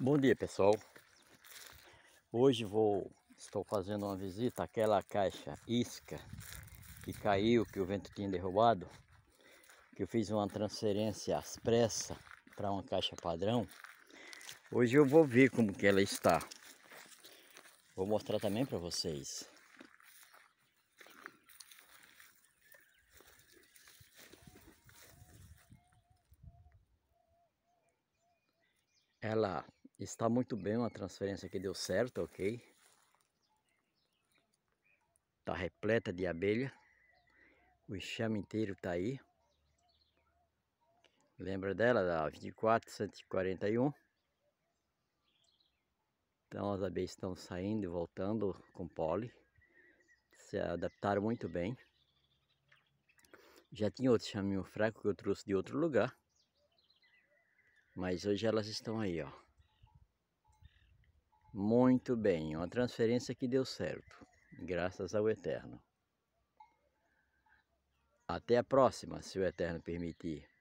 Bom dia pessoal, hoje vou estou fazendo uma visita àquela caixa isca que caiu, que o vento tinha derrubado, que eu fiz uma transferência às pressas para uma caixa padrão. Hoje eu vou ver como que ela está, vou mostrar também para vocês. Ela Está muito bem uma transferência que deu certo, ok? Está repleta de abelha. O enxame inteiro está aí. Lembra dela da 24, 141. Então as abelhas estão saindo e voltando com pole. Se adaptaram muito bem. Já tinha outro chaminho fraco que eu trouxe de outro lugar. Mas hoje elas estão aí, ó. Muito bem, uma transferência que deu certo, graças ao Eterno. Até a próxima, se o Eterno permitir.